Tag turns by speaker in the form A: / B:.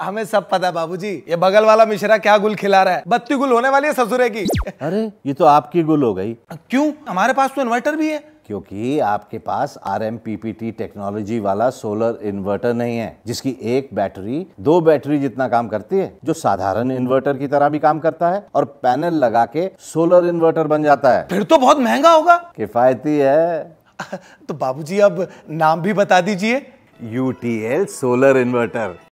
A: हमें सब पता बाबूजी ये बगल वाला मिश्रा क्या गुल खिला रहा है बत्ती गुल होने वाली है ससुरे की अरे
B: ये तो आपकी गुल हो गई क्यों
C: हमारे पास तो इन्वर्टर भी है
B: क्योंकि आपके पास R M P P T technology वाला सोलर इन्वर्टर नहीं है जिसकी एक बैटरी दो बैटरी जितना काम करती है जो साधारण इन्वर्टर की तरह भी काम करता है और पैनल लगा के सोलर इन्वर्टर बन जाता है
D: फिर तो बहुत महंगा
E: होगा
B: किफायती है तो बाबूजी
D: अब नाम भी बता दीजिए यूटीएल सोलर इन्वर्टर